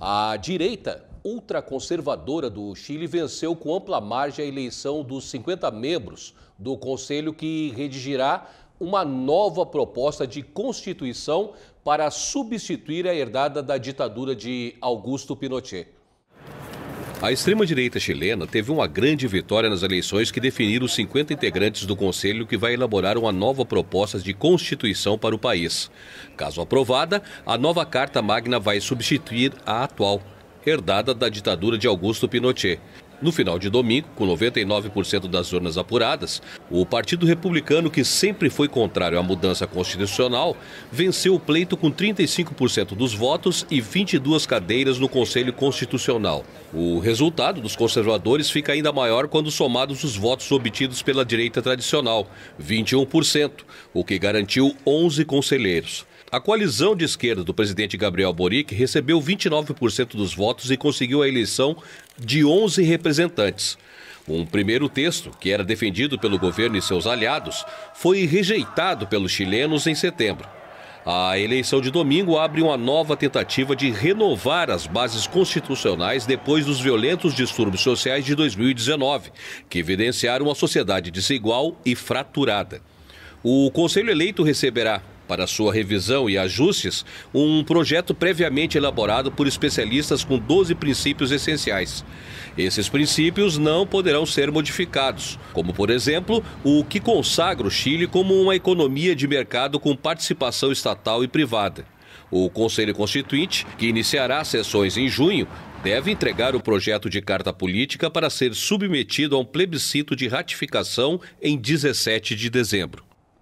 A direita ultraconservadora do Chile venceu com ampla margem a eleição dos 50 membros do conselho que redigirá uma nova proposta de constituição para substituir a herdada da ditadura de Augusto Pinochet. A extrema-direita chilena teve uma grande vitória nas eleições que definiram os 50 integrantes do conselho que vai elaborar uma nova proposta de constituição para o país. Caso aprovada, a nova Carta Magna vai substituir a atual, herdada da ditadura de Augusto Pinochet. No final de domingo, com 99% das urnas apuradas, o Partido Republicano, que sempre foi contrário à mudança constitucional, venceu o pleito com 35% dos votos e 22 cadeiras no Conselho Constitucional. O resultado dos conservadores fica ainda maior quando somados os votos obtidos pela direita tradicional, 21%, o que garantiu 11 conselheiros. A coalizão de esquerda do presidente Gabriel Boric recebeu 29% dos votos e conseguiu a eleição de 11 representantes. Um primeiro texto, que era defendido pelo governo e seus aliados, foi rejeitado pelos chilenos em setembro. A eleição de domingo abre uma nova tentativa de renovar as bases constitucionais depois dos violentos distúrbios sociais de 2019, que evidenciaram uma sociedade desigual e fraturada. O Conselho eleito receberá para sua revisão e ajustes um projeto previamente elaborado por especialistas com 12 princípios essenciais. Esses princípios não poderão ser modificados, como, por exemplo, o que consagra o Chile como uma economia de mercado com participação estatal e privada. O Conselho Constituinte, que iniciará sessões em junho, deve entregar o projeto de carta política para ser submetido a um plebiscito de ratificação em 17 de dezembro.